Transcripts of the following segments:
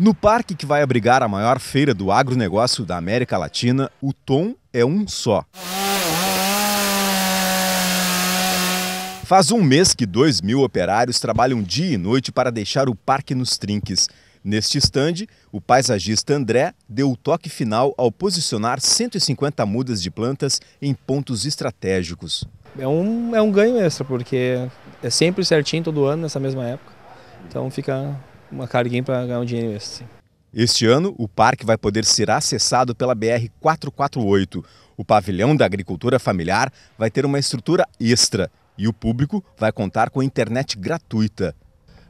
No parque que vai abrigar a maior feira do agronegócio da América Latina, o tom é um só. Faz um mês que 2 mil operários trabalham dia e noite para deixar o parque nos trinques. Neste estande, o paisagista André deu o toque final ao posicionar 150 mudas de plantas em pontos estratégicos. É um, é um ganho extra, porque é sempre certinho todo ano nessa mesma época. Então fica, uma carguinha para ganhar um dinheiro extra. Este ano, o parque vai poder ser acessado pela BR 448. O pavilhão da agricultura familiar vai ter uma estrutura extra e o público vai contar com internet gratuita.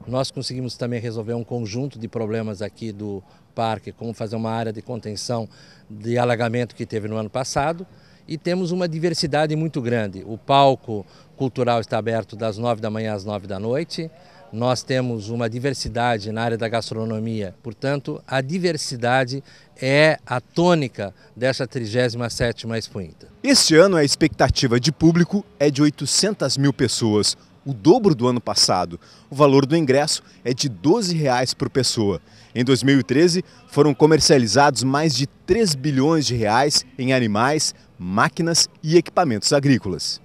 Nós conseguimos também resolver um conjunto de problemas aqui do parque, como fazer uma área de contenção de alagamento que teve no ano passado. E temos uma diversidade muito grande. O palco cultural está aberto das 9 da manhã às 9 da noite. Nós temos uma diversidade na área da gastronomia, portanto, a diversidade é a tônica desta 37ª Expo Inter. Este ano a expectativa de público é de 800 mil pessoas, o dobro do ano passado. O valor do ingresso é de R$ 12,00 por pessoa. Em 2013, foram comercializados mais de 3 bilhões de reais em animais, máquinas e equipamentos agrícolas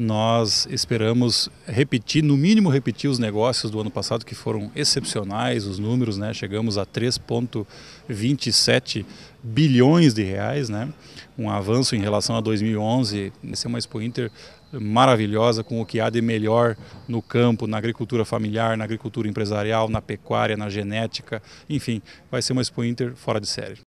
nós esperamos repetir, no mínimo repetir os negócios do ano passado, que foram excepcionais os números, né? chegamos a 3,27 bilhões de reais, né? um avanço em relação a 2011. Essa é uma Expo Inter maravilhosa com o que há de melhor no campo, na agricultura familiar, na agricultura empresarial, na pecuária, na genética, enfim, vai ser uma Expo Inter fora de série.